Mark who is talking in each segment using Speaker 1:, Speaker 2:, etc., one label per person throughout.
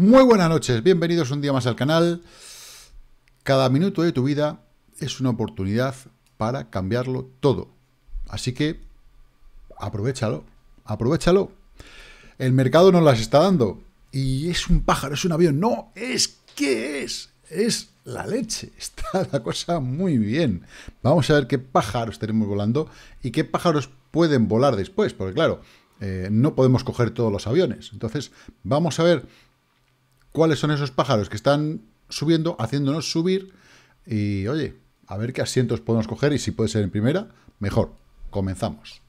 Speaker 1: Muy buenas noches, bienvenidos un día más al canal. Cada minuto de tu vida es una oportunidad para cambiarlo todo. Así que aprovechalo, aprovechalo. El mercado nos las está dando. Y es un pájaro, es un avión. No, es que es. Es la leche. Está la cosa muy bien. Vamos a ver qué pájaros tenemos volando y qué pájaros pueden volar después. Porque claro, eh, no podemos coger todos los aviones. Entonces, vamos a ver cuáles son esos pájaros que están subiendo, haciéndonos subir y, oye, a ver qué asientos podemos coger y si puede ser en primera, mejor. Comenzamos.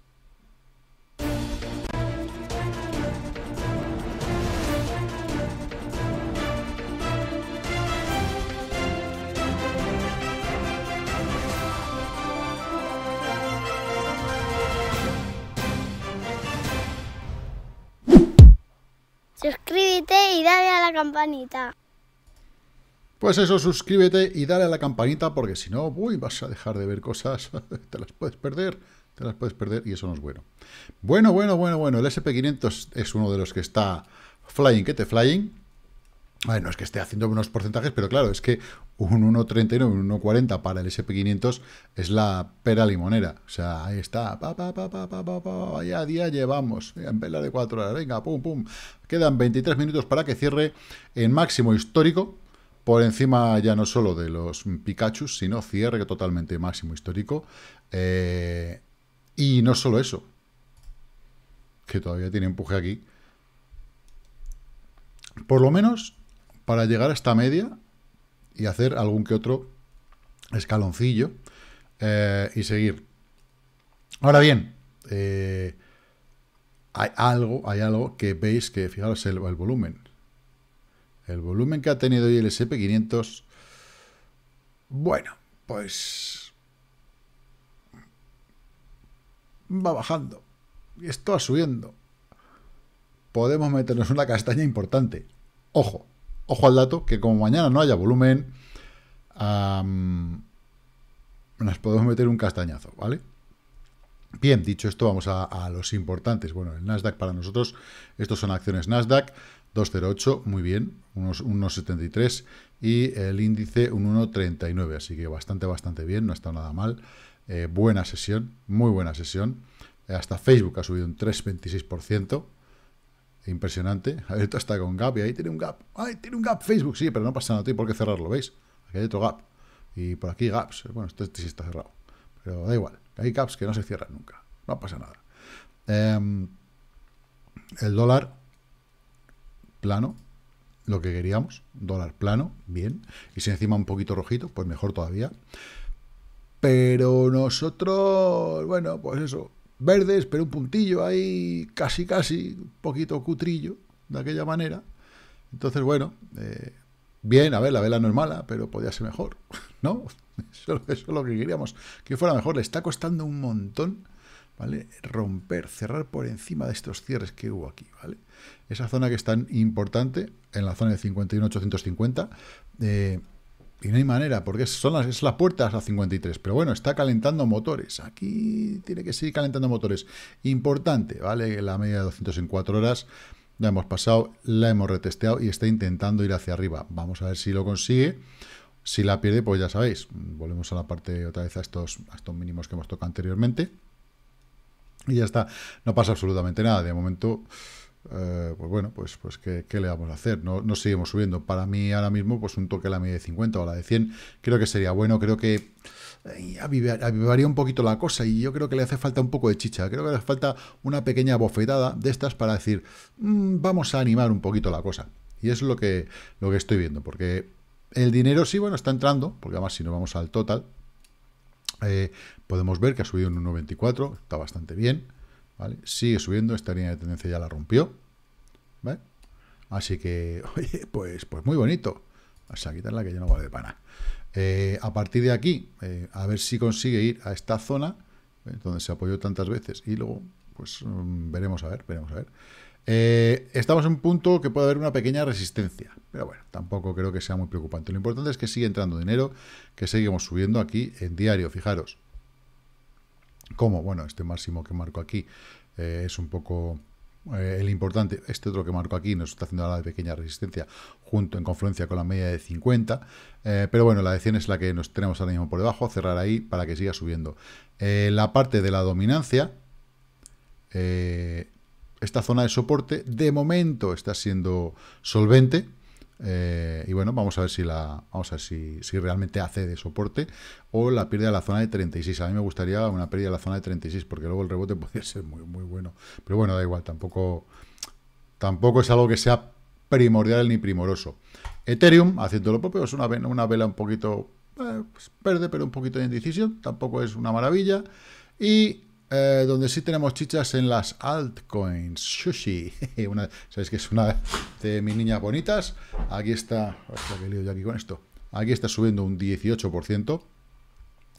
Speaker 1: campanita. Pues eso, suscríbete y dale a la campanita porque si no, uy, vas a dejar de ver cosas, te las puedes perder, te las puedes perder y eso no es bueno. Bueno, bueno, bueno, bueno, el SP500 es uno de los que está flying, que te flying, bueno, no es que esté haciendo unos porcentajes, pero claro, es que un 1.39, un 1.40 para el SP500 es la pera limonera. O sea, ahí está, pa, pa, pa, pa, pa, pa, día llevamos, en vela de 4 horas, venga, pum, pum. Quedan 23 minutos para que cierre en máximo histórico, por encima ya no solo de los Pikachu, sino cierre totalmente máximo histórico. Eh, y no solo eso, que todavía tiene empuje aquí. Por lo menos para llegar a esta media y hacer algún que otro escaloncillo eh, y seguir. Ahora bien, eh, hay algo, hay algo que veis que, fijaros, el, el volumen. El volumen que ha tenido hoy el SP500, bueno, pues va bajando y esto va subiendo. Podemos meternos una castaña importante. Ojo, Ojo al dato, que como mañana no haya volumen, nos podemos meter un castañazo, ¿vale? Bien, dicho esto, vamos a, los importantes. Bueno, el Nasdaq para nosotros, estos son acciones Nasdaq, 208, muy bien, unos 1,73 y el índice un 1,39, así que bastante, bastante bien, no está nada mal. Eh, buena sesión, muy buena sesión. Eh, hasta Facebook ha subido un 3,26%. Impresionante. abierto está con gap y ahí tiene un gap. ¡Ay, tiene un gap Facebook! Sí, pero no pasa nada, tío, tiene por qué cerrarlo, ¿veis? Aquí hay otro gap. Y por aquí gaps. Bueno, este, sí está cerrado. Pero da igual. Hay gaps que no se cierran nunca. No pasa nada. Em, el dólar plano, lo que queríamos. Dólar plano, bien. Y si encima un poquito rojito, pues mejor todavía. Pero nosotros, bueno, pues eso, verdes, pero un puntillo ahí casi casi, un poquito cutrillo, de aquella manera. Entonces, bueno, eh, bien, a ver, la vela no es mala, pero podía ser mejor, ¿no? Eso, es lo que queríamos, que fuera mejor. Le está costando un montón, ¿vale? Romper, cerrar por encima de estos cierres que hubo aquí, ¿vale? Esa zona que es tan importante, en la zona de 51.850, eh, y no hay manera, porque son las, es a 53. Pero bueno, está calentando motores. Aquí tiene que seguir calentando motores. Importante, ¿vale? La media de 200 en 4 horas. La hemos pasado, la hemos retesteado y está intentando ir hacia arriba. Vamos a ver si lo consigue. Si la pierde, pues ya sabéis. Volvemos a la parte otra vez a estos, a estos mínimos que hemos tocado anteriormente. Y ya está. No pasa absolutamente nada. De momento... Eh, pues bueno, pues, pues ¿qué, le vamos a hacer? No, seguimos subiendo. Para mí ahora mismo, pues un toque a la media de 50 o la de 100, creo que sería bueno, creo que eh, avivaría un poquito la cosa y yo creo que le hace falta un poco de chicha, creo que le hace falta una pequeña bofetada de estas para decir, mm, vamos a animar un poquito la cosa. Y es lo que, lo que estoy viendo, porque el dinero sí, bueno, está entrando, porque además si nos vamos al total, eh, podemos ver que ha subido un 1,24, está bastante bien. Sigue subiendo, esta línea de tendencia ya la rompió, ¿vale? Así que, oye, pues, pues muy bonito. O sea, quitarla que ya no vale de pana. Eh, a partir de aquí, eh, a ver si consigue ir a esta zona, donde se apoyó tantas veces, y luego, pues mm, veremos a ver, veremos a ver. Eh, estamos en un punto que puede haber una pequeña resistencia, pero bueno, tampoco creo que sea muy preocupante. Lo importante es que sigue entrando dinero, que seguimos subiendo aquí en diario, fijaros, como, bueno, este máximo que marco aquí eh, es un poco eh, el importante, este otro que marco aquí nos está haciendo la de pequeña resistencia junto en confluencia con la media de 50, eh, pero bueno, la de 100 es la que nos tenemos ahora mismo por debajo, cerrar ahí para que siga subiendo. la parte de la dominancia, esta zona de soporte de momento está siendo solvente, eh, y bueno, vamos a ver si la vamos a ver si, realmente hace de soporte o la pierde a la zona de 36. A mí me gustaría una pérdida a la zona de 36 porque luego el rebote podría ser muy, muy bueno. Pero bueno, da igual, tampoco, tampoco es algo que sea primordial ni primoroso. Ethereum, haciendo lo propio, es una, una vela un poquito eh, pues, verde, pero un poquito de indecisión, tampoco es una maravilla. Y eh, donde sí tenemos chichas en las altcoins. Sushi. Una, Sabéis que es una de mis niñas bonitas. Aquí está. Hostia, aquí con esto. Aquí está subiendo un 18%.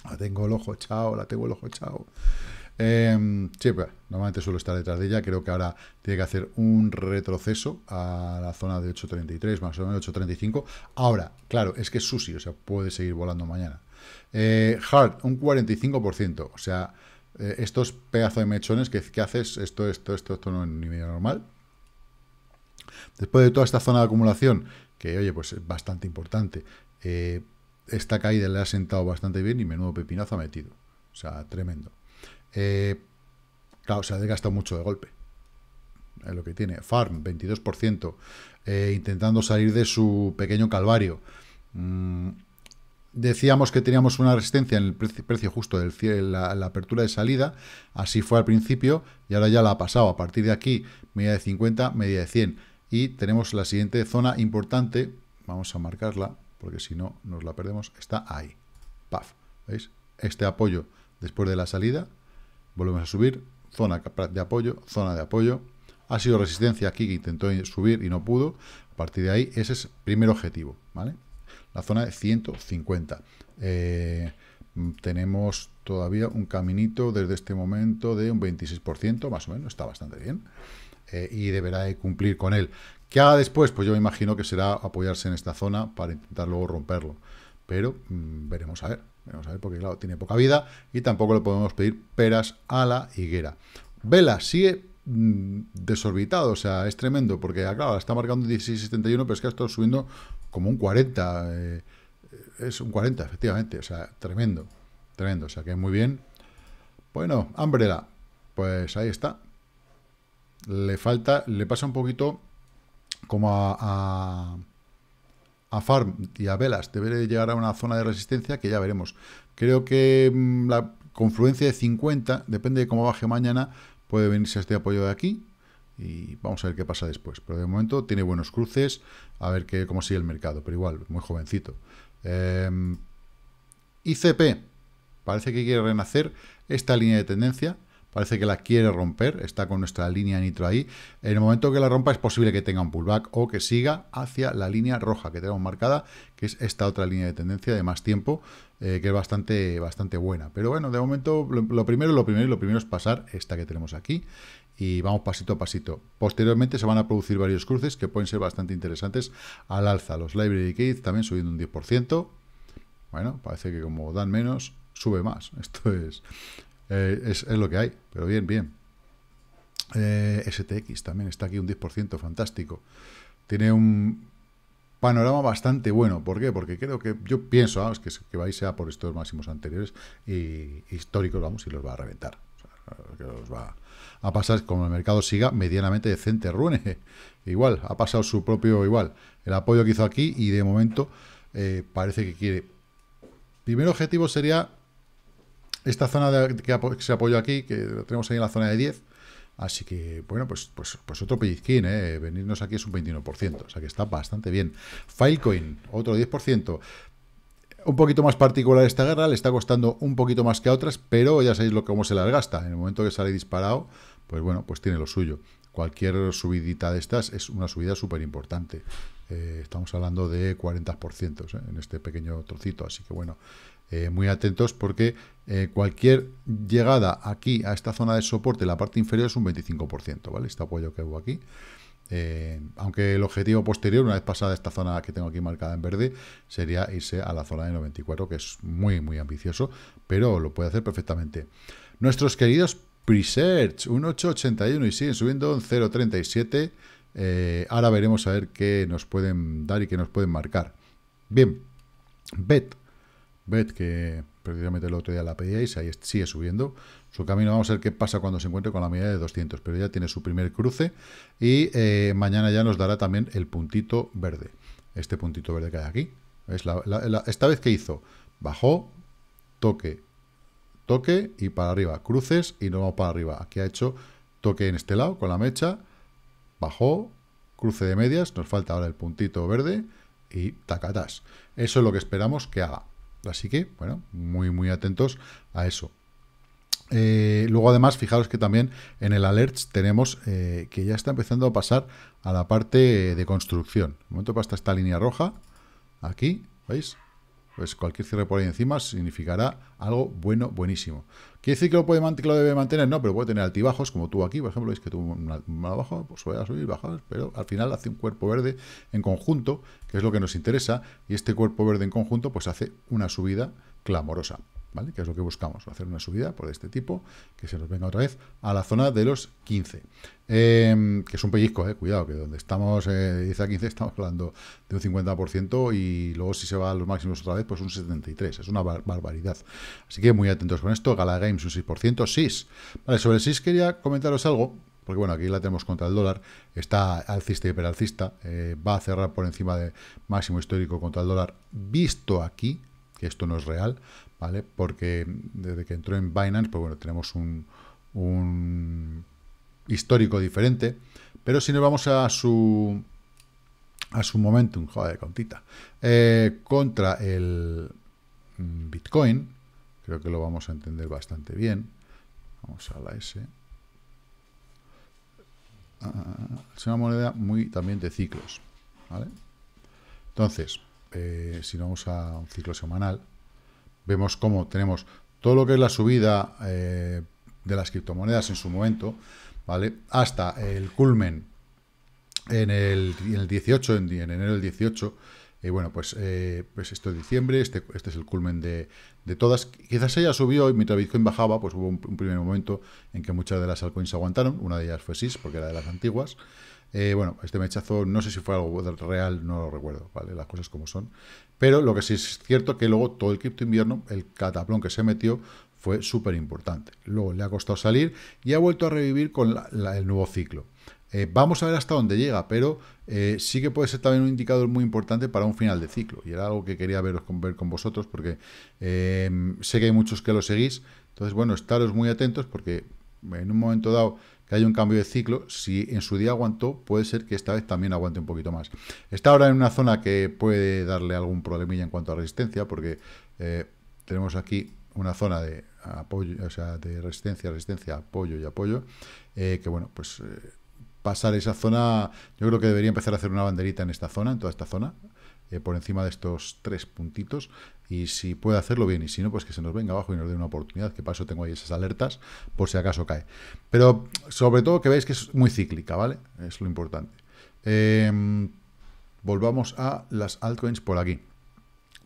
Speaker 1: La tengo el ojo chao la tengo el ojo chao Eh, em, sí, pues, normalmente suelo estar detrás de ella. Creo que ahora tiene que hacer un retroceso a la zona de 8.33, más o menos 8.35. Ahora, claro, es que es sushi, o sea, puede seguir volando mañana. Eh, hard, un 45%. O sea, eh, estos pedazos de mechones que, que, haces, esto, esto, esto, esto no es ni medio normal. Después de toda esta zona de acumulación, que oye, pues es bastante importante, eh, esta caída le ha sentado bastante bien y menudo pepinazo ha metido. O sea, tremendo. Eh, claro, se ha desgastado mucho de golpe. Es lo que tiene. Farm, 22%. Eh, intentando salir de su pequeño calvario. Mm, decíamos que teníamos una resistencia en el precio justo de la, apertura de salida, así fue al principio y ahora ya la ha pasado. A partir de aquí, media de 50, media de 100. Y tenemos la siguiente zona importante, vamos a marcarla, porque si no nos la perdemos, está ahí. Paf, ¿veis? Este apoyo después de la salida, volvemos a subir, zona de apoyo, zona de apoyo. Ha sido resistencia aquí que intentó subir y no pudo. A partir de ahí, ese es el primer objetivo, ¿vale? la zona de 150. Eh, tenemos todavía un caminito desde este momento de un 26%, más o menos, está bastante bien. Eh, y deberá cumplir con él. ¿Qué haga después? Pues yo me imagino que será apoyarse en esta zona para intentar luego romperlo. Pero mm, veremos a ver. Veremos a ver, porque claro, tiene poca vida y tampoco le podemos pedir peras a la higuera. Vela sigue mm, desorbitado, o sea, es tremendo, porque ah, claro, está marcando 16.71, pero es que ha estado subiendo como un 40, eh, es un 40 efectivamente, o sea, tremendo, tremendo, o sea que muy bien. Bueno, Umbrella, pues ahí está. Le falta, le pasa un poquito como a, a, a Farm y a Velas, debe llegar a una zona de resistencia que ya veremos. Creo que mm, la confluencia de 50, depende de cómo baje mañana, puede venirse este apoyo de aquí, y vamos a ver qué pasa después. Pero de momento tiene buenos cruces, a ver qué, cómo sigue el mercado, pero igual, muy jovencito. ...y em, ICP, parece que quiere renacer esta línea de tendencia, parece que la quiere romper, está con nuestra línea nitro ahí. En el momento que la rompa es posible que tenga un pullback o que siga hacia la línea roja que tenemos marcada, que es esta otra línea de tendencia de más tiempo, eh, que es bastante, bastante buena. Pero bueno, de momento lo, primero, lo primero lo primero es pasar esta que tenemos aquí y vamos pasito a pasito. Posteriormente se van a producir varios cruces que pueden ser bastante interesantes al alza. Los Library Kids también subiendo un 10%. Bueno, parece que como dan menos, sube más. Esto eh, es, es, lo que hay, pero bien, bien. Eh, STX también está aquí un 10%, fantástico. Tiene un panorama bastante bueno. ¿Por qué? Porque creo que yo pienso ...que es que, vais a por estos máximos anteriores y históricos, vamos, y los va a reventar que nos va a pasar como el mercado siga medianamente decente. Rune, igual, ha pasado su propio igual. El apoyo que hizo aquí y de momento eh, parece que quiere. Primer objetivo sería esta zona de, que, se apoyó aquí, que tenemos ahí en la zona de 10. Así que, bueno, pues, pues, pues otro pellizquín, eh. Venirnos aquí es un 21%, o sea que está bastante bien. Filecoin, otro 10% un poquito más particular esta guerra, le está costando un poquito más que a otras, pero ya sabéis lo, cómo se las gasta. En el momento que sale disparado, pues bueno, pues tiene lo suyo. Cualquier subidita de estas es una subida súper importante. Eh, estamos hablando de 40% ¿eh? en este pequeño trocito, así que bueno, eh, muy atentos porque cualquier llegada aquí a esta zona de soporte, la parte inferior es un 25%, ¿vale? Este apoyo que hago aquí. Eh, aunque el objetivo posterior, una vez pasada esta zona que tengo aquí marcada en verde, sería irse a la zona de 94, que es muy, muy ambicioso, pero lo puede hacer perfectamente. Nuestros queridos Presearch, un 881 y siguen subiendo un 0.37. Eh, ahora veremos a ver qué nos pueden dar y qué nos pueden marcar. Bien, BET. BET que precisamente el otro día la pedíais, y sigue subiendo. Su camino, vamos a ver qué pasa cuando se encuentre con la medida de 200, pero ya tiene su primer cruce y eh, mañana ya nos dará también el puntito verde. Este puntito verde que hay aquí. esta vez que hizo, bajó, toque, toque y para arriba, cruces y no para arriba. Aquí ha hecho toque en este lado con la mecha, bajó, cruce de medias, nos falta ahora el puntito verde y tacatas. Eso es lo que esperamos que haga. Así que, bueno, muy, muy atentos a eso. Eh, luego, además, fijaros que también en el alerts tenemos eh, que ya está empezando a pasar a la parte de construcción. Un momento pasa esta línea roja, aquí, ¿veis? pues cualquier cierre por ahí encima significará algo bueno, buenísimo. ¿Quiere decir que lo, puede, debe mantener? No, pero puede tener altibajos, como tú aquí, por ejemplo, veis que tuvo un mal pues sube a subir, bajar, pero al final hace un cuerpo verde en conjunto, que es lo que nos interesa, y este cuerpo verde en conjunto, pues hace una subida clamorosa. ¿vale? Que es lo que buscamos, hacer una subida por este tipo, que se nos venga otra vez a la zona de los 15. Em, que es un pellizco, eh, cuidado, que donde estamos eh, 10 a 15 estamos hablando de un 50% y luego si se va a los máximos otra vez, pues un 73%, es una barbaridad. Así que muy atentos con esto, Gala Games un 6%, SIS. Vale, sobre el SIS quería comentaros algo, porque bueno, aquí la tenemos contra el dólar, está alcista y hiperalcista, eh, va a cerrar por encima de máximo histórico contra el dólar, visto aquí, que esto no es real, ¿vale? Porque desde que entró en Binance, pues bueno, tenemos un, un histórico diferente. Pero si nos vamos a su a su momentum, joder, contita, eh, contra el mm, Bitcoin, creo que lo vamos a entender bastante bien. Vamos a la S. Ah, es una moneda muy también de ciclos, Entonces, eh, si si vamos a un ciclo semanal, Vemos cómo tenemos todo lo que es la subida eh, de las criptomonedas en su momento, ¿vale? Hasta el culmen en el, 18, en, enero del 18. Y bueno, pues, eh, pues esto es diciembre, este, este es el culmen de, todas. Quizás ella subió y mientras Bitcoin bajaba, pues hubo un, primer momento en que muchas de las altcoins aguantaron. Una de ellas fue SIS, porque era de las antiguas. Eh, bueno, este mechazo no sé si fue algo real, no lo recuerdo, ¿vale? Las cosas como son. Pero lo que sí es cierto que luego todo el cripto invierno, el cataplón que se metió, fue súper importante. Luego le ha costado salir y ha vuelto a revivir con el nuevo ciclo. Eh, vamos a ver hasta dónde llega, pero eh, sí que puede ser también un indicador muy importante para un final de ciclo. Y era algo que quería veros con, ver con vosotros porque em, sé que hay muchos que lo seguís. Entonces, bueno, estaros muy atentos porque en un momento dado que haya un cambio de ciclo. Si en su día aguantó, puede ser que esta vez también aguante un poquito más. Está ahora en una zona que puede darle algún problemilla en cuanto a resistencia, porque eh, tenemos aquí una zona de apoyo, o sea, de resistencia, resistencia, apoyo y apoyo, eh, que bueno, pues eh, pasar esa zona, yo creo que debería empezar a hacer una banderita en esta zona, en toda esta zona, eh, por encima de estos tres puntitos y si puede hacerlo bien y si no, pues que se nos venga abajo y nos dé una oportunidad, que paso tengo ahí esas alertas por si acaso cae. Pero sobre todo que veáis que es muy cíclica, ¿vale? Es lo importante. Em, volvamos a las altcoins por aquí.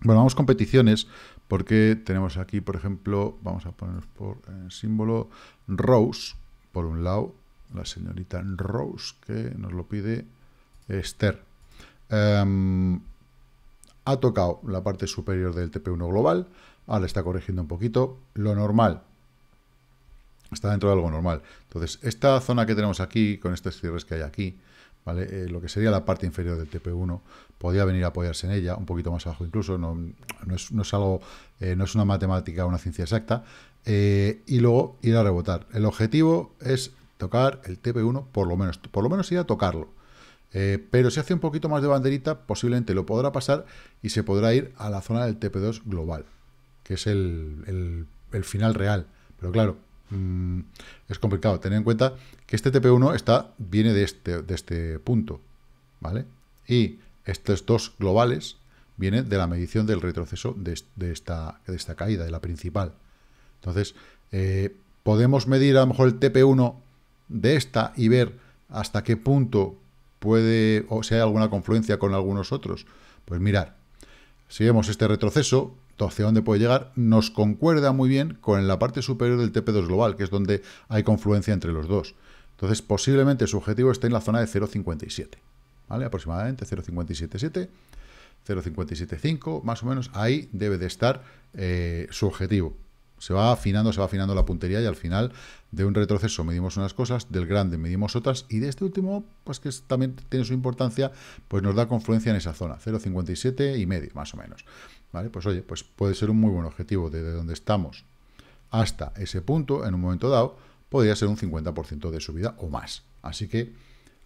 Speaker 1: Bueno, vamos con peticiones, porque tenemos aquí, por ejemplo, vamos a poner por el eh, símbolo Rose, por un lado, la señorita Rose, que nos lo pide Esther. Em, ha tocado la parte superior del TP1 global, ahora está corrigiendo un poquito, lo normal, está dentro de algo normal. Entonces, esta zona que tenemos aquí, con estos cierres que hay aquí, ¿vale? Eh, lo que sería la parte inferior del TP1, podía venir a apoyarse en ella, un poquito más abajo incluso, no, es, algo, eh, no es una matemática, una ciencia exacta, eh, y luego ir a rebotar. El objetivo es tocar el TP1, por lo menos, por lo menos ir a tocarlo, eh, pero si hace un poquito más de banderita, posiblemente lo podrá pasar y se podrá ir a la zona del TP2 global, que es el, final real. Pero claro, mm, es complicado. Tener en cuenta que este TP1 está, viene de este, de este punto, ¿vale? Y estos dos globales vienen de la medición del retroceso de, esta, esta, caída, de la principal. Entonces, eh, podemos medir a lo mejor el TP1 de esta y ver hasta qué punto puede, o si hay alguna confluencia con algunos otros, pues mirar, si vemos este retroceso, hacia dónde puede llegar, nos concuerda muy bien con la parte superior del TP2 global, que es donde hay confluencia entre los dos. Entonces, posiblemente su objetivo esté en la zona de 0,57, ¿vale? Aproximadamente 0,577, 0,575, más o menos, ahí debe de estar eh, su objetivo se va afinando, se va afinando la puntería y al final de un retroceso medimos unas cosas, del grande medimos otras y de este último, pues que también tiene su importancia, pues nos da confluencia en esa zona, 0,57 y medio, más o menos. ¿Vale? Pues oye, pues puede ser un muy buen objetivo desde donde estamos hasta ese punto, en un momento dado, podría ser un 50% de subida o más. Así que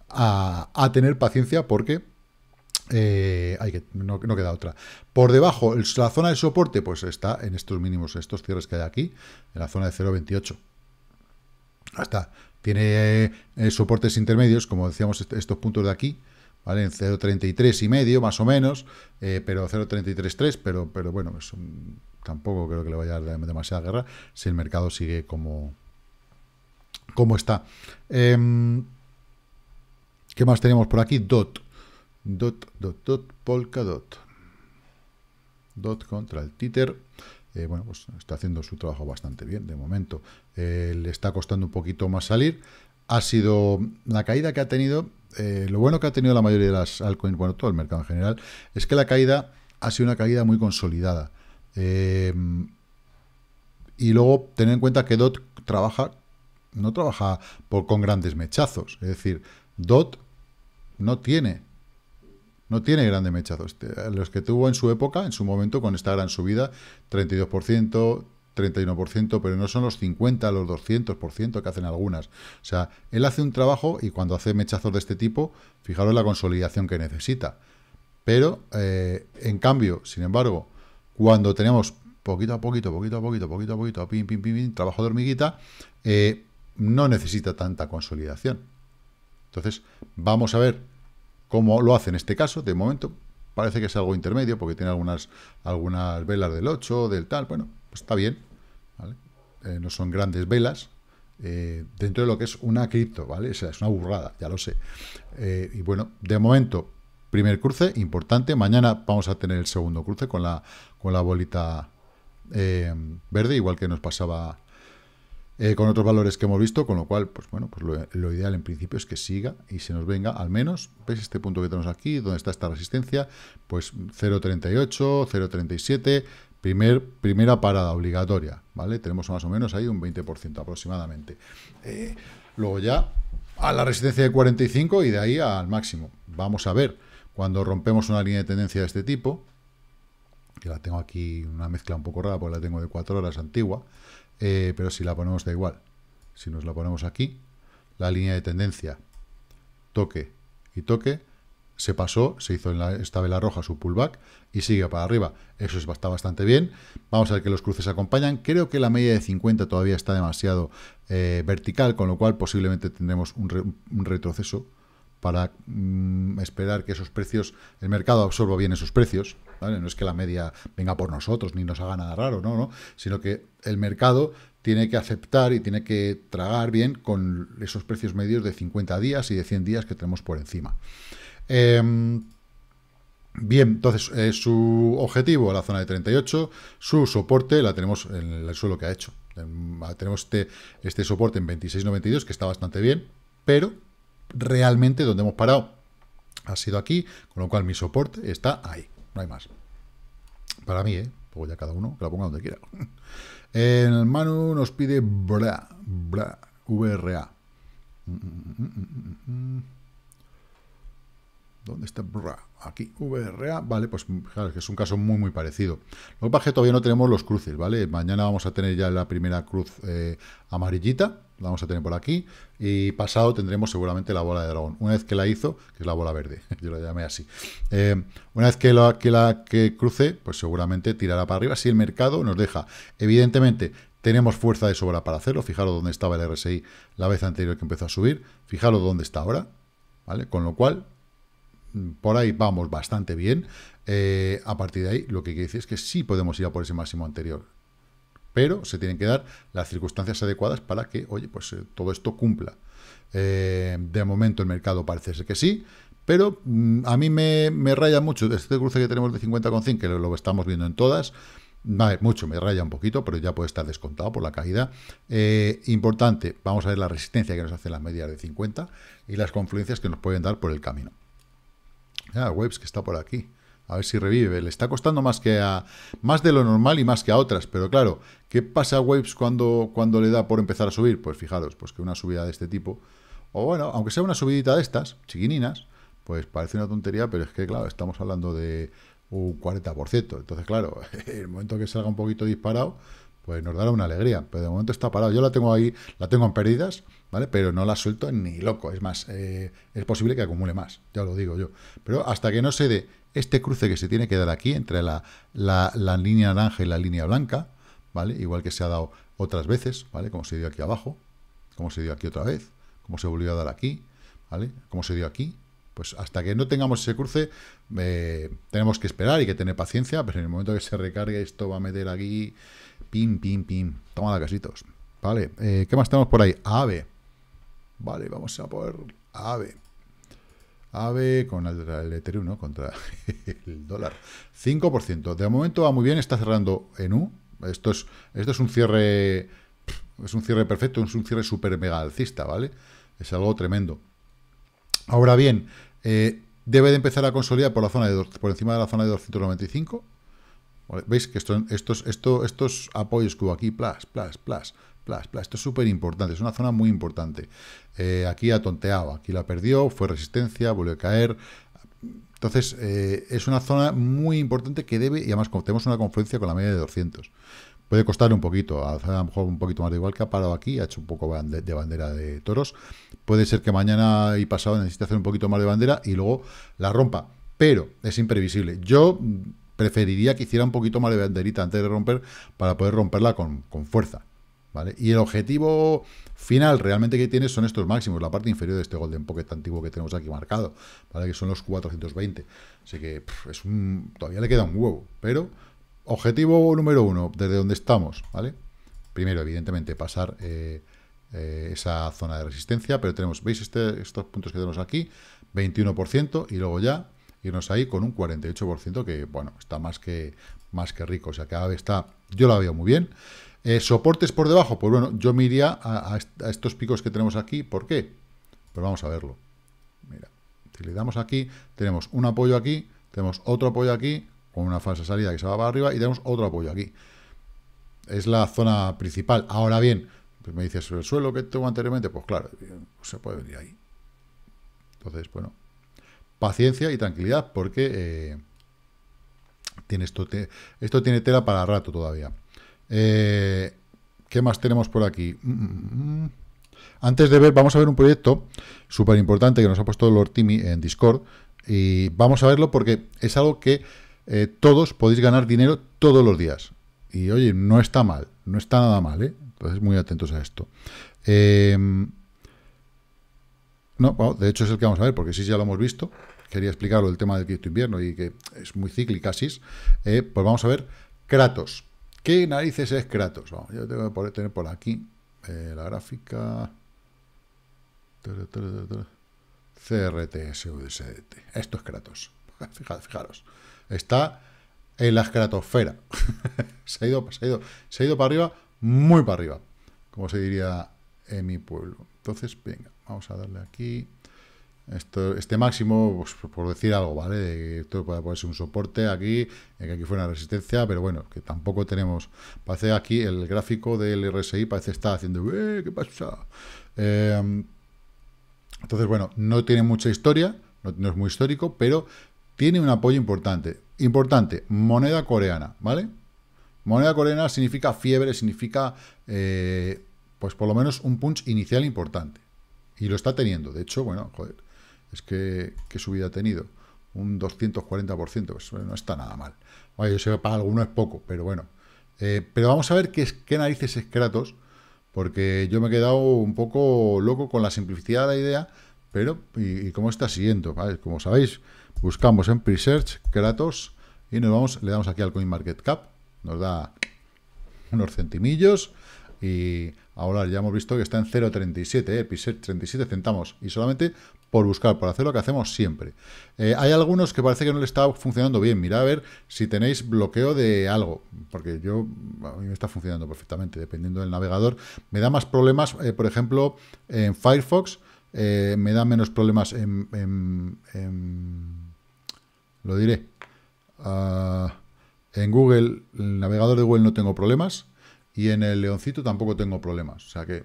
Speaker 1: a, a tener paciencia porque eh, hay que, no, queda otra. Por debajo, la zona de soporte, pues está en estos mínimos, estos cierres que hay aquí, en la zona de 0.28. Hasta tiene eh, soportes intermedios, como decíamos, estos puntos de aquí, ¿vale? En 0.33 y medio, más o menos, eh, pero 0.33.3, pero, pero bueno, tampoco creo que le vaya a dar demasiada guerra si el mercado sigue como, como está. Em, ¿Qué más tenemos por aquí? DOT dot dot dot polkadot dot contra el títer eh, bueno pues está haciendo su trabajo bastante bien de momento eh, le está costando un poquito más salir ha sido la caída que ha tenido eh, lo bueno que ha tenido la mayoría de las altcoins bueno todo el mercado en general es que la caída ha sido una caída muy consolidada y luego tener en cuenta que DOT trabaja no trabaja por, con grandes mechazos es decir DOT no tiene no tiene grandes mechazos. Este, ¿eh? Los que tuvo en su época, en su momento, con esta gran subida, 32%, 31%, pero no son los 50, los 200% que hacen algunas. O sea, él hace un trabajo y cuando hace mechazos de este tipo, fijaros la consolidación que necesita. Pero, eh, en cambio, sin embargo, cuando tenemos poquito a poquito, poquito a poquito, poquito a poquito, pim, pim, pim, pim trabajo de hormiguita, eh, no necesita tanta consolidación. Entonces, vamos a ver como lo hace en este caso, de momento parece que es algo intermedio, porque tiene algunas, algunas velas del 8, del tal, bueno, pues está bien, eh, no son grandes velas, eh, dentro de lo que es una cripto, ¿vale? es una burrada, ya lo sé. Eh, y bueno, de momento, primer cruce, importante, mañana vamos a tener el segundo cruce con la, con la bolita verde, igual que nos pasaba eh, con otros valores que hemos visto, con lo cual, pues bueno, pues lo, ideal en principio es que siga y se nos venga al menos, ves este punto que tenemos aquí? donde está esta resistencia? Pues 0.38, 0.37, primera parada obligatoria, ¿vale? Tenemos más o menos ahí un 20% aproximadamente. Eh, luego ya a la resistencia de 45 y de ahí al máximo. Vamos a ver, cuando rompemos una línea de tendencia de este tipo, que la tengo aquí una mezcla un poco rara porque la tengo de 4 horas antigua, eh, pero si la ponemos da igual. Si nos la ponemos aquí, la línea de tendencia, toque y toque, se pasó, se hizo en la, esta vela roja su pullback y sigue para arriba. Eso está bastante bien. Vamos a ver que los cruces acompañan. Creo que la media de 50 todavía está demasiado eh, vertical, con lo cual posiblemente tendremos un, retroceso para mm, esperar que esos precios, el mercado absorba bien esos precios. No es que la media venga por nosotros ni nos haga nada raro, no, no, sino que el mercado tiene que aceptar y tiene que tragar bien con esos precios medios de 50 días y de 100 días que tenemos por encima. Em, bien, entonces eh, su objetivo, la zona de 38, su soporte la tenemos en el suelo que ha hecho. Em, tenemos este, este soporte en 26.92, que está bastante bien, pero realmente donde hemos parado ha sido aquí, con lo cual mi soporte está ahí no hay más. Para mí, ¿eh? ya cada uno que la ponga donde quiera. el Manu nos pide bra, bra, VRA. Mm, mm, mm, ¿Dónde está Aquí, VRA. Vale, pues fijaros que es un caso muy, muy parecido. Lo que pasa es que todavía no tenemos los cruces, ¿vale? Mañana vamos a tener ya la primera cruz eh, amarillita, la vamos a tener por aquí, y pasado tendremos seguramente la bola de dragón. Una vez que la hizo, que es la bola verde, yo la llamé así. Eh, una vez que la, que la que cruce, pues seguramente tirará para arriba, si el mercado nos deja. Evidentemente, tenemos fuerza de sobra para hacerlo. Fijaros dónde estaba el RSI la vez anterior que empezó a subir. Fijaros dónde está ahora. ¿Vale? Con lo cual, por ahí vamos bastante bien. Eh, a partir de ahí, lo que quiere decir es que sí podemos ir a por ese máximo anterior. Pero se tienen que dar las circunstancias adecuadas para que, oye, pues eh, todo esto cumpla. Eh, de momento el mercado parece ser que sí, pero mm, a mí me, raya mucho este cruce que tenemos de 50 con que lo, estamos viendo en todas. Vale, mucho, me raya un poquito, pero ya puede estar descontado por la caída. importante, vamos a ver la resistencia que nos hacen las medias de 50 y las confluencias que nos pueden dar por el camino. Ah, Waves, que está por aquí. A ver si revive. Le está costando más que a más de lo normal y más que a otras. Pero claro, ¿qué pasa a Waves cuando, cuando le da por empezar a subir? Pues fijaros, pues que una subida de este tipo, o bueno, aunque sea una subidita de estas, chiquininas, pues parece una tontería, pero es que claro, estamos hablando de un 40%. Entonces, claro, el momento que salga un poquito disparado, pues nos dará una alegría. Pero de momento está parado. Yo la tengo ahí, la tengo en pérdidas, ¿vale? Pero no la suelto ni loco. Es más, eh, es posible que acumule más, ya lo digo yo. Pero hasta que no se dé este cruce que se tiene que dar aquí entre la, línea naranja y la línea blanca, ¿vale? Igual que se ha dado otras veces, ¿vale? Como se dio aquí abajo, como se dio aquí otra vez, como se volvió a dar aquí, ¿vale? Como se dio aquí, pues hasta que no tengamos ese cruce, eh, tenemos que esperar y que tener paciencia, pero en el momento que se recargue esto va a meter aquí Pim, pim, pim. Toma la casitos. Vale, eh, ¿qué más tenemos por ahí? Ave. Vale, vamos a por ave. AVE con el, Ethereum, ¿no? Contra el dólar. 5%. De momento va muy bien, está cerrando en U. Esto es, esto es un cierre. Es un cierre perfecto, es un cierre súper mega alcista, ¿vale? Es algo tremendo. Ahora bien, eh, debe de empezar a consolidar por la zona de por encima de la zona de 295. ¿Veis que estos, estos apoyos que hubo aquí, plas, plas, plas, plas, plas, esto es súper importante, es una zona muy importante. Eh, aquí ha tonteado, aquí la perdió, fue resistencia, volvió a caer, entonces, eh, es una zona muy importante que debe, y además tenemos una confluencia con la media de 200. Puede costar un poquito, a lo mejor un poquito más de igual que ha parado aquí, ha hecho un poco de bandera de toros. Puede ser que mañana y pasado necesite hacer un poquito más de bandera y luego la rompa, pero es imprevisible. Yo preferiría que hiciera un poquito más de banderita antes de romper para poder romperla con, fuerza. ¿Vale? Y el objetivo final realmente que tiene son estos máximos, la parte inferior de este Golden Pocket antiguo que tenemos aquí marcado, ¿vale? Que son los 420. Así que es un, todavía le queda un huevo, pero objetivo número uno, desde donde estamos, ¿vale? Primero, evidentemente, pasar eh, eh, esa zona de resistencia, pero tenemos, ¿veis este, estos puntos que tenemos aquí? 21% y luego ya irnos ahí con un 48% que, bueno, está más que, más que rico. O sea, cada vez está, yo la veo muy bien. Eh, ¿Soportes por debajo? Pues bueno, yo me iría a, estos picos que tenemos aquí. ¿Por qué? Pues vamos a verlo. Mira, si le damos aquí, tenemos un apoyo aquí, tenemos otro apoyo aquí, con una falsa salida que se va para arriba, y tenemos otro apoyo aquí. Es la zona principal. Ahora bien, pues me dices, ¿sobre el suelo que tengo anteriormente? Pues claro, se puede venir ahí. Entonces, bueno, paciencia y tranquilidad, porque eh, tiene esto, esto tiene tela para rato todavía. Eh, ¿Qué más tenemos por aquí? Mm, mm, mm, antes de ver, vamos a ver un proyecto súper importante que nos ha puesto Lord timi en Discord. Y vamos a verlo porque es algo que eh, todos podéis ganar dinero todos los días. Y oye, no está mal, no está nada mal, ¿eh? Entonces, muy atentos a esto. No, de hecho es el que vamos a ver, porque si ya lo hemos visto. Quería explicarlo el tema del quinto invierno y que es muy cíclica, así eh, pues vamos a ver Kratos. ¿Qué narices es Kratos? Vamos, yo tengo que tener por aquí eh, la gráfica. crts e Esto es Kratos. Fijaros, fijaros. Está en la estratosfera. se, ha ido, se ha ido para arriba, muy para arriba, como se diría en mi pueblo. Entonces, venga. Vamos a darle aquí. Esto, este máximo, pues, por decir algo, ¿vale? De esto puede ser un soporte aquí, que aquí fue una resistencia, pero bueno, que tampoco tenemos... Parece aquí el gráfico del RSI, parece está haciendo... ¡Eh, qué pasa! Em, entonces, bueno, no tiene mucha historia, no, es muy histórico, pero tiene un apoyo importante. Importante, moneda coreana, ¿vale? Moneda coreana significa fiebre, significa, eh, pues por lo menos un punch inicial importante. Y lo está teniendo. De hecho, bueno, joder, es que qué subida ha tenido. Un 240%, pues no está nada mal. Bueno, yo sé que para alguno es poco, pero bueno. Eh, pero vamos a ver qué, es, qué narices es Kratos, porque yo me he quedado un poco loco con la simplicidad de la idea, pero y, cómo está siguiendo. Como sabéis, buscamos en Presearch Kratos y nos vamos, le damos aquí al CoinMarketCap, nos da unos centimillos y ahora ya hemos visto que está en 0.37, eh, 37 centavos. Y solamente por buscar, por hacer lo que hacemos siempre. Eh, hay algunos que parece que no le está funcionando bien. mira a ver si tenéis bloqueo de algo. Porque yo, a mí me está funcionando perfectamente, dependiendo del navegador. Me da más problemas, eh, por ejemplo, en Firefox. Eh, me da menos problemas en... lo diré. Ah, en Google, el navegador de Google no tengo problemas y en el Leoncito tampoco tengo problemas. O sea que...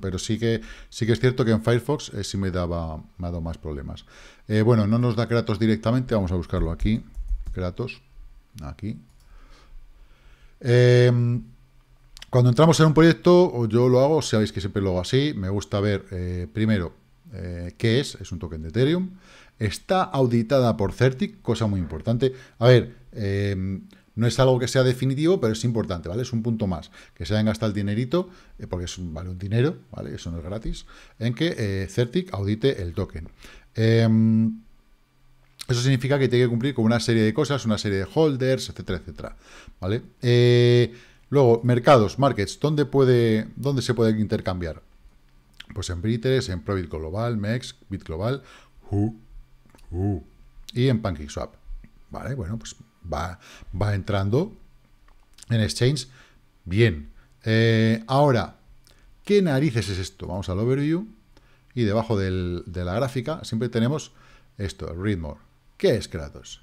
Speaker 1: Pero sí que, sí que es cierto que en Firefox eh, sí me, daba, me ha dado más problemas. Eh, bueno, no nos da Kratos directamente, vamos a buscarlo aquí. Kratos, aquí. Eh, cuando entramos en un proyecto, yo lo hago, sabéis que siempre lo hago así, me gusta ver primero qué es, es un token de Ethereum, está auditada por Certic, cosa muy importante. A ver, no es algo que sea definitivo, pero es importante, ¿vale? Es un punto más. Que se hagan gastar el dinerito, eh, porque es vale un dinero, ¿vale? Eso no es gratis, en que eh, Certic audite el token. Em, eso significa que tiene que cumplir con una serie de cosas, una serie de holders, etcétera, etcétera. ¿Vale? Eh, luego, mercados, markets, ¿dónde, puede, ¿dónde se puede intercambiar? Pues en Briteres, en Probit Global, Mex, Bit Global, y en PancakeSwap. Vale, bueno, pues va, va entrando en Exchange. Bien. Eh, ahora, ¿qué narices es esto? Vamos al overview y debajo de la gráfica siempre tenemos esto, el ¿Qué es Kratos?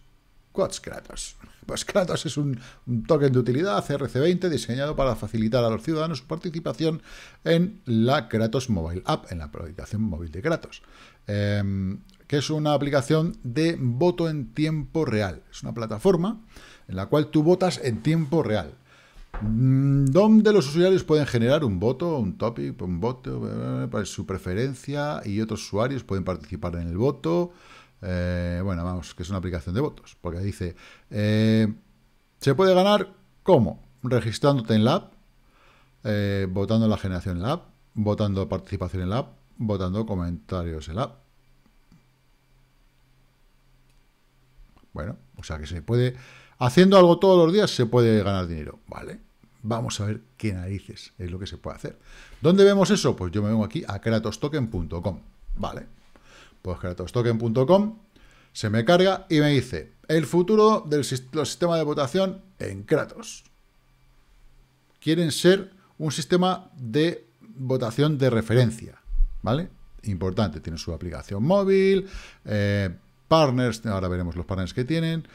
Speaker 1: ¿Qué es Kratos? Pues Kratos es un, token de utilidad RC20 diseñado para facilitar a los ciudadanos su participación en la Kratos Mobile App, en la aplicación móvil de Kratos. Em, que es una aplicación de voto en tiempo real. Es una plataforma en la cual tú votas en tiempo real. Mm, Donde los usuarios pueden generar un voto, un topic, un voto, eh, para pues, su preferencia, y otros usuarios pueden participar en el voto. Eh, bueno, vamos, que es una aplicación de votos, porque dice, eh, se puede ganar, ¿cómo? Registrándote en la app, votando la generación en la app, votando participación en la app, votando comentarios en la app. Bueno, o sea que se puede, haciendo algo todos los días, se puede ganar dinero. Vale, vamos a ver qué narices es lo que se puede hacer. ¿Dónde vemos eso? Pues yo me vengo aquí a kratostoken.com. Vale, pues kratostoken.com se me carga y me dice el futuro del sistema de votación en Kratos. Quieren ser un sistema de votación de referencia, ¿vale? Importante, tiene su aplicación móvil, eh, partners, ahora veremos los partners que tienen,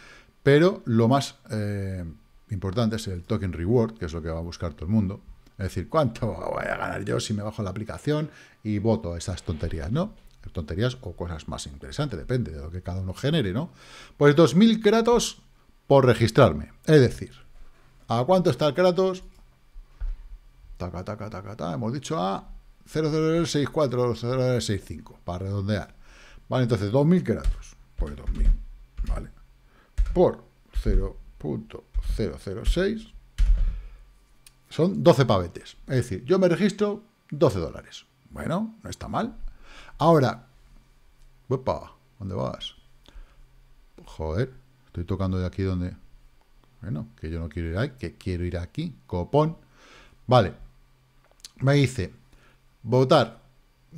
Speaker 1: pero lo más eh, importante es el token reward, que es lo que va a buscar todo el mundo. Es decir, ¿cuánto voy a ganar yo si me bajo la aplicación y voto esas tonterías, no? Tonterías o cosas más interesantes, depende de lo que cada uno genere, ¿no? Pues 2.000 kratos por registrarme. Es decir, ¿a cuánto está el kratos? Taca, taca, taca, taca. Hemos dicho a 00064 0065, para redondear. Vale, entonces 2.000 kratos por 2000, ¿vale? Por 0.006 son 12 pavetes. Es decir, yo me registro 12 dólares. Bueno, no está mal. Ahora, ¿Dónde vas? Joder, estoy tocando de aquí donde... Bueno, que yo no quiero ir ahí, que quiero ir aquí. Copón. Vale. Me dice, votar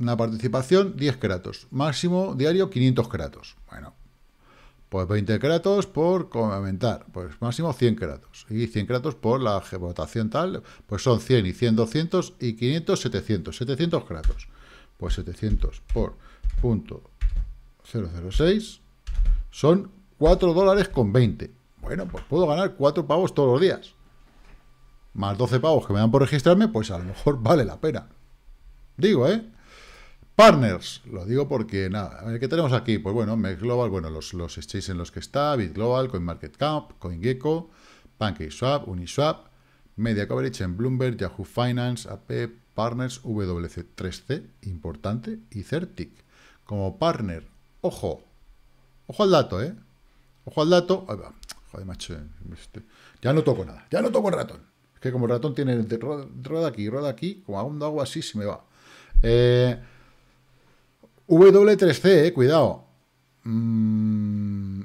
Speaker 1: una participación 10 kratos. Máximo diario 500 kratos. Bueno, pues 20 kratos por comentar. Pues máximo 100 kratos. Y 100 kratos por la votación tal. Pues son 100 y 100, 200 y 500, 700. 700 kratos. Pues 700 por punto 006 son 4 dólares con 20. Bueno, pues puedo ganar 4 pavos todos los días. Más 12 pavos que me dan por registrarme, pues a lo mejor vale la pena. Digo, ¿eh? Partners, lo digo porque nada, eh, ¿qué tenemos aquí? Pues bueno, Mex Global, bueno, los, los exchanges en los que está, BitGlobal, CoinMarketCamp, CoinGecko, PancakeSwap, Uniswap, Media Coverage en Bloomberg, Yahoo Finance, AP, Partners, WC3C, importante, y Certic. Como partner, ojo, ojo al dato, ¿eh? Ojo al dato, va. joder, macho, este, ya no toco nada, ya no toco el ratón. Es que como el ratón tiene, roda aquí, roda aquí, como hago, hago así, se me va. Eh, W3C, eh, cuidado. Mm,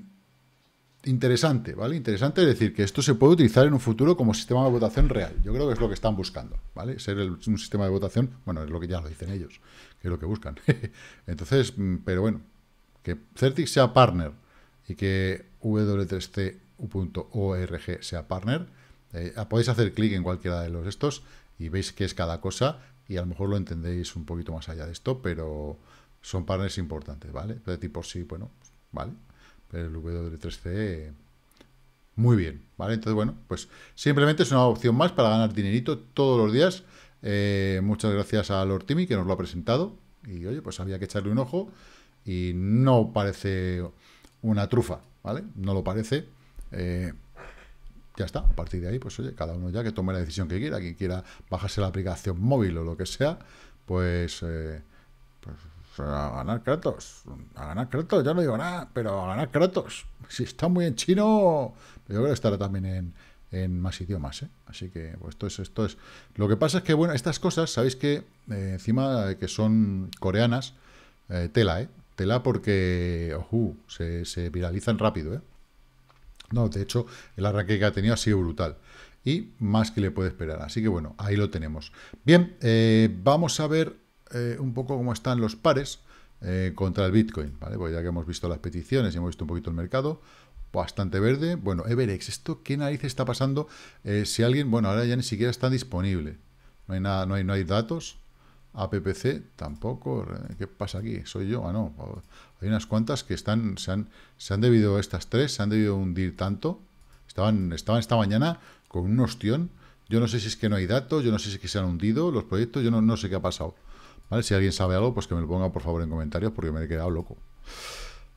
Speaker 1: interesante, ¿vale? Interesante decir que esto se puede utilizar en un futuro como sistema de votación real. Yo creo que es lo que están buscando, ¿vale? Ser un sistema de votación, bueno, es lo que ya lo dicen ellos, que es lo que buscan. Entonces, mm, pero bueno, que Certix sea partner y que w3c.org sea partner, eh, podéis hacer clic en cualquiera de los estos y veis qué es cada cosa y a lo mejor lo entendéis un poquito más allá de esto, pero son partners importantes, ¿vale? De tipo sí, bueno, vale. Pero el W3C, muy bien, ¿vale? Entonces, bueno, pues simplemente es una opción más para ganar dinerito todos los días. Eh, muchas gracias a Lord Timmy que nos lo ha presentado. Y oye, pues había que echarle un ojo. Y no parece una trufa, ¿vale? No lo parece. Eh, ya está, a partir de ahí, pues oye, cada uno ya que tome la decisión que quiera, quien quiera bajarse la aplicación móvil o lo que sea, pues, eh, pues pues a ganar Kratos. A ganar Kratos, ya no digo nada, pero a ganar Kratos. Si está muy en chino, yo creo que estará también en, más idiomas. ¿eh? Así que pues, esto es, esto es. Lo que pasa es que, bueno, estas cosas, sabéis que eh, encima que son coreanas, eh, tela, ¿eh? Tela porque, se, se, viralizan rápido, ¿eh? No, de hecho, el arranque que ha tenido ha sido brutal. Y más que le puede esperar. Así que bueno, ahí lo tenemos. Bien, vamos a ver eh, un poco cómo están los pares eh, contra el Bitcoin, ¿vale? Pues ya que hemos visto las peticiones y hemos visto un poquito el mercado, bastante verde. Bueno, Everex, ¿esto qué narices está pasando? Eh, si alguien, bueno, ahora ya ni siquiera está disponible. No hay nada, no hay, no hay datos. APPC tampoco. ¿Qué pasa aquí? ¿Soy yo? Ah, no. Hay unas cuantas que están, se han, se han debido, estas tres, se han debido hundir tanto. Estaban, estaban esta mañana con un ostión. Yo no sé si es que no hay datos, yo no sé si es que se han hundido los proyectos, yo no, no sé qué ha pasado. Si alguien sabe algo, pues que me lo ponga por favor en comentarios porque me he quedado loco.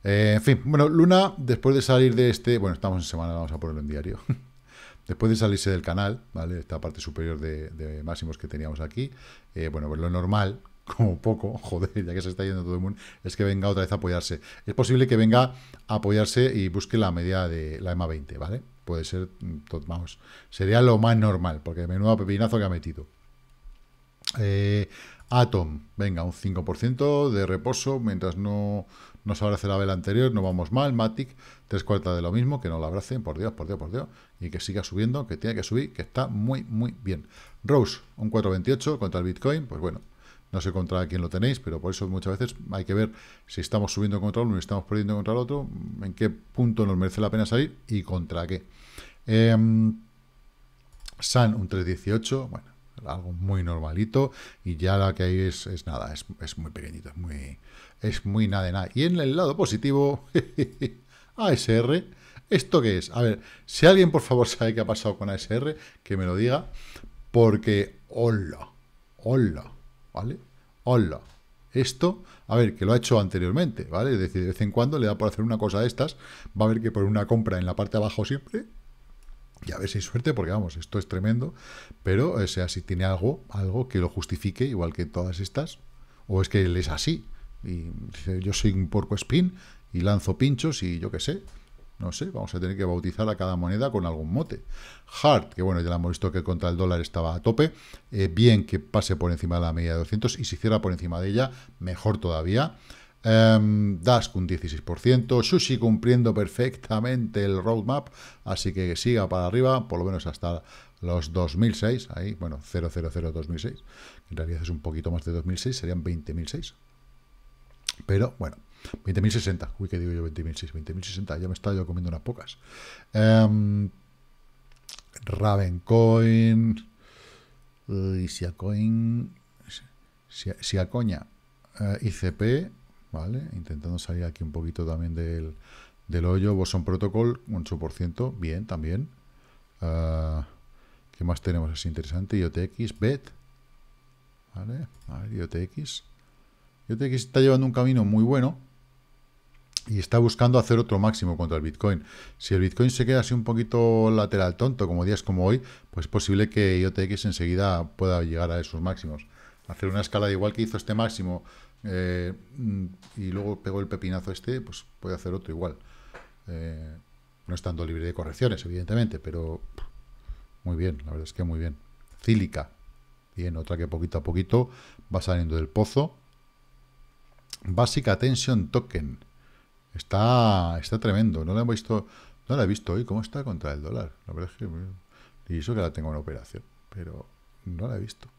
Speaker 1: Eh, en fin, bueno, Luna, después de salir de este... Bueno, estamos en semana, vamos a ponerlo en diario. después de salirse del canal, ¿vale? Esta parte superior de, máximos que teníamos aquí. Eh, bueno, pues lo normal, como poco, joder, ya que se está yendo todo el mundo, es que venga otra vez a apoyarse. Es posible que venga a apoyarse y busque la media de la EMA 20, ¿vale? Puede ser, mm, vamos, sería lo más normal, porque menudo pepinazo que ha metido. Eh, Atom, venga, un 5% de reposo, mientras no nos abrace la vela anterior, no vamos mal. Matic, tres cuartas de lo mismo, que no la abracen, por Dios, por Dios, por Dios, y que siga subiendo, que tiene que subir, que está muy, muy bien. Rose, un 4,28 contra el Bitcoin, pues bueno, no sé contra quién lo tenéis, pero por eso muchas veces hay que ver si estamos subiendo contra uno y estamos perdiendo contra el otro, en qué punto nos merece la pena salir y contra qué. Em, San, un 3,18, bueno algo muy normalito y ya la que hay es, nada, es, muy pequeñito, es muy, es muy nada de nada. Y en el lado positivo, ASR, ¿esto qué es? A ver, si alguien por favor sabe qué ha pasado con ASR, que me lo diga, porque hola, hola, ¿vale? Hola. Esto, a ver, que lo ha hecho anteriormente, ¿vale? Es decir, de vez en cuando le da por hacer una cosa de estas, va a ver que por una compra en la parte de abajo siempre y a ver si hay suerte, porque vamos, esto es tremendo, pero sea, si tiene algo, algo que lo justifique, igual que todas estas, o es que él es así, y yo soy un porco spin y lanzo pinchos y yo qué sé, no sé, vamos a tener que bautizar a cada moneda con algún mote. Hart, que bueno, ya lo hemos visto que contra el dólar estaba a tope, eh, bien que pase por encima de la media de 200 y si cierra por encima de ella, mejor todavía. Dask un 16%, Sushi cumpliendo perfectamente el roadmap, así que siga para arriba, por lo menos hasta los 2006, ahí, bueno, 2006, en realidad es un poquito más de 2006, serían 20.006, pero bueno, 20.060, uy, que digo yo 20.006, 20.060, ya me estaba yo comiendo unas pocas. Um, Ravencoin, eh, si Siacoña, coña eh, ICP, ¿vale? Intentando salir aquí un poquito también del, del hoyo. Boson Protocol, 8%, bien, también. Ah, ¿Qué más tenemos? Es interesante. IoTX, BET. ¿Vale? IoTX. IoTX está llevando un camino muy bueno y está buscando hacer otro máximo contra el Bitcoin. Si el Bitcoin se queda así un poquito lateral tonto, como días como hoy, pues es posible que IoTX enseguida pueda llegar a esos máximos. Hacer una escala de igual que hizo este máximo eh, mm, y luego pego el pepinazo este, pues puede hacer otro igual. Eh, no estando libre de correcciones, evidentemente, pero muy bien, la verdad es que muy bien. Cílica, bien, otra que poquito a poquito va saliendo del pozo. básica Attention Token, está, está tremendo, no la he visto, no la he visto hoy, ¿cómo está contra el dólar? La verdad es que, y eso que la tengo en operación, pero no la he visto.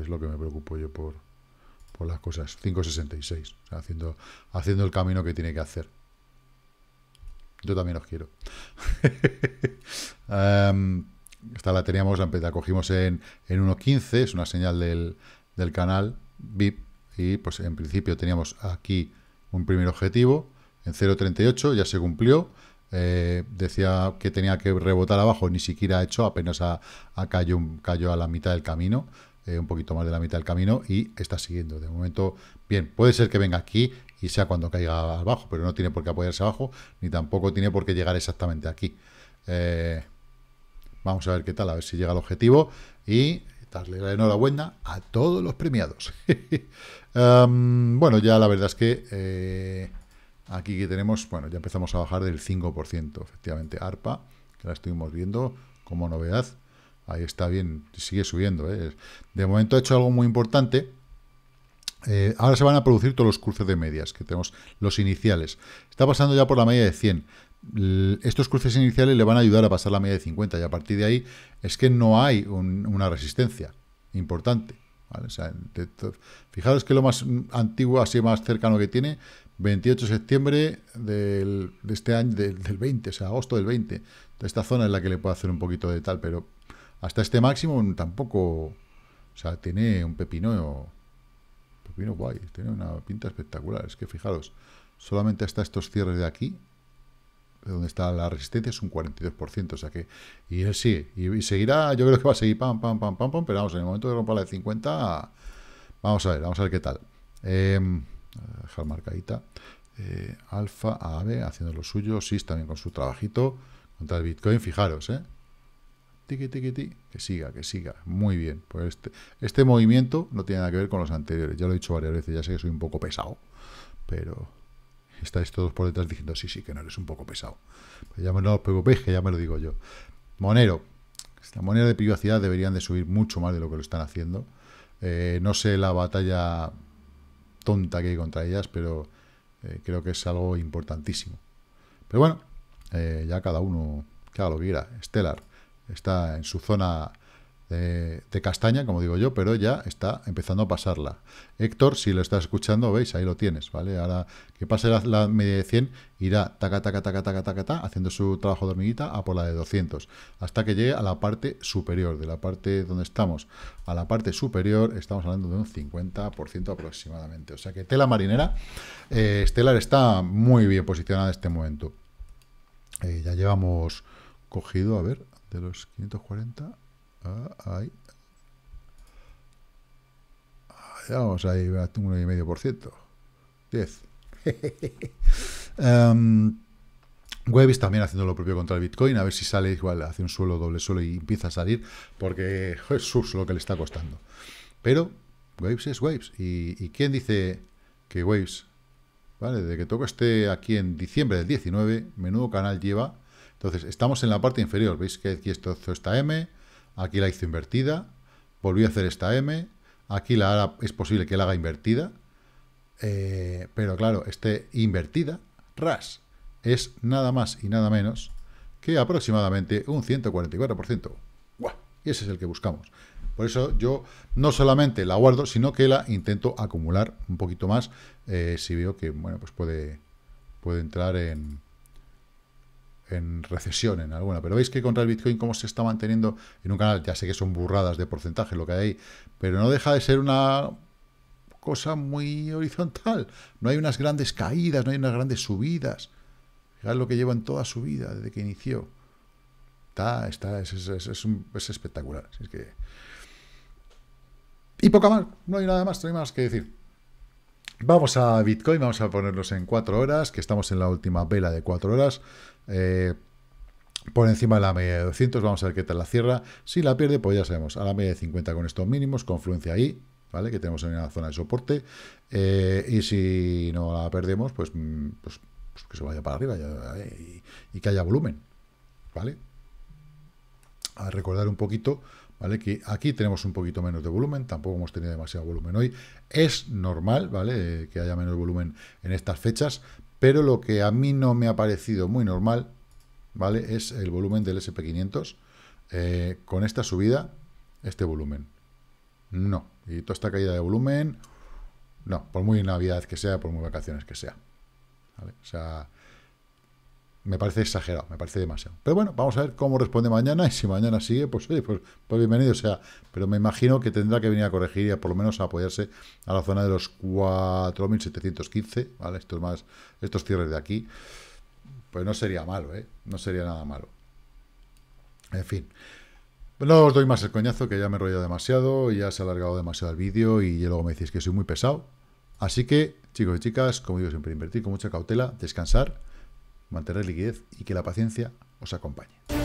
Speaker 1: Es lo que me preocupo yo por, por las cosas. 5.66, haciendo, haciendo el camino que tiene que hacer. Yo también os quiero. Em, esta la teníamos, la cogimos en, en 1.15, es una señal del, del canal VIP. Y pues en principio teníamos aquí un primer objetivo en 0.38, ya se cumplió. Eh, decía que tenía que rebotar abajo, ni siquiera ha hecho, apenas ha, ha cayó, cayó a la mitad del camino. Eh, un poquito más de la mitad del camino y está siguiendo. De momento, bien, puede ser que venga aquí y sea cuando caiga abajo, pero no tiene por qué apoyarse abajo, ni tampoco tiene por qué llegar exactamente aquí. Eh, vamos a ver qué tal, a ver si llega al objetivo y darle la enhorabuena a todos los premiados. Em, bueno, ya la verdad es que eh, aquí que tenemos, bueno, ya empezamos a bajar del 5%, efectivamente, ARPA, que la estuvimos viendo como novedad, Ahí está bien, sigue subiendo. ¿eh? De momento ha hecho algo muy importante. Eh, ahora se van a producir todos los cruces de medias que tenemos, los iniciales. Está pasando ya por la media de 100. estos cruces iniciales le van a ayudar a pasar la media de 50 y a partir de ahí es que no hay una resistencia importante. fijaros que lo más antiguo, así más cercano que tiene, 28 de septiembre de este año, del, 20, o sea, agosto del 20. Esta zona es la que le puede hacer un poquito de tal, pero hasta este máximo tampoco... O sea, tiene un pepino... Pepino guay, tiene una pinta espectacular. Es que fijaros, solamente hasta estos cierres de aquí, donde está la resistencia, es un 42%. O sea que... Y él sí, Y seguirá, yo creo que va a seguir pam, pam, pam, pam, pam. Pero vamos, en el momento de romper la de 50... Vamos a ver, vamos a ver qué tal. Em, dejar marcadita. Eh, Alfa, ave haciendo lo suyo, SIS también con su trabajito contra el Bitcoin, fijaros, ¿eh? tiqui, que siga, que siga, muy bien. Pues este, este, movimiento no tiene nada que ver con los anteriores, ya lo he dicho varias veces, ya sé que soy un poco pesado, pero estáis todos por detrás diciendo, sí, sí, que no eres un poco pesado. Pues ya me, no os que ya me lo digo yo. Monero, la moneda de privacidad deberían de subir mucho más de lo que lo están haciendo. Eh, no sé la batalla tonta que hay contra ellas, pero eh, creo que es algo importantísimo. Pero bueno, eh, ya cada uno, cada lo que quiera. Stellar. Está en su zona de, castaña, como digo yo, pero ya está empezando a pasarla. Héctor, si lo estás escuchando, veis, ahí lo tienes, ¿vale? Ahora que pase la, media de 100, irá taca, taca, taca, taca, taca, taca, haciendo su trabajo de hormiguita a por la de 200, hasta que llegue a la parte superior, de la parte donde estamos a la parte superior, estamos hablando de un 50% aproximadamente. O sea que tela marinera, eh, Stellar está muy bien posicionada en este momento. Eh, ya llevamos cogido, a ver, de los 540 ah, ahí. ya vamos ahí a un 1,5%. 10. Waves también haciendo lo propio contra el Bitcoin, a ver si sale igual, hace un suelo, doble suelo y empieza a salir, porque Jesús lo que le está costando. Pero Waves es Waves. ¿Y, quién dice que Waves, vale, de que toca esté aquí en diciembre del 19, menudo canal lleva entonces, estamos en la parte inferior. ¿Veis que aquí esto hizo esta M? Aquí la hizo invertida. Volví a hacer esta M. Aquí la es posible que la haga invertida. Eh, pero claro, este invertida, ras, es nada más y nada menos que aproximadamente un 144%. ¡Buah! Y ese es el que buscamos. Por eso yo no solamente la guardo, sino que la intento acumular un poquito más eh, si veo que bueno pues puede, puede entrar en, en recesión en alguna, pero veis que contra el Bitcoin como se está manteniendo en un canal, ya sé que son burradas de porcentaje lo que hay ahí, pero no deja de ser una cosa muy horizontal, no hay unas grandes caídas, no hay unas grandes subidas, Fijaros lo que lleva en toda su vida desde que inició, está, está, es, es, espectacular, que... y poca más, no hay nada más, no hay más que decir. Vamos a Bitcoin, vamos a ponernos en cuatro horas, que estamos en la última vela de cuatro horas. Eh, por encima de la media de 200, vamos a ver qué tal la cierra. Si la pierde, pues ya sabemos, a la media de 50 con estos mínimos, confluencia ahí, ¿vale? Que tenemos en la zona de soporte. Eh, y si no la perdemos, pues, mm, pues, pues que se vaya para arriba eh, y, que haya volumen, ¿vale? A recordar un poquito, ¿vale? Que aquí tenemos un poquito menos de volumen, tampoco hemos tenido demasiado volumen hoy. Es normal, ¿vale? que haya menos volumen en estas fechas, pero lo que a mí no me ha parecido muy normal, ¿vale? Es el volumen del SP500 eh, con esta subida, este volumen. No, y toda esta caída de volumen, no, por muy Navidad que sea, por muy vacaciones que sea. O sea, me parece exagerado, me parece demasiado. Pero bueno, vamos a ver cómo responde mañana y si mañana sigue, pues oye, pues, pues bienvenido o sea. Pero me imagino que tendrá que venir a corregir y a por lo menos a apoyarse a la zona de los 4.715, ¿vale? Estos, más, estos cierres de aquí. Pues no sería malo, ¿eh? No sería nada malo. En fin. No os doy más el coñazo, que ya me he demasiado, ya se ha alargado demasiado el vídeo y luego me decís que soy muy pesado. Así que, chicos y chicas, como digo siempre, invertir con mucha cautela, descansar mantener liquidez y que la paciencia os acompañe.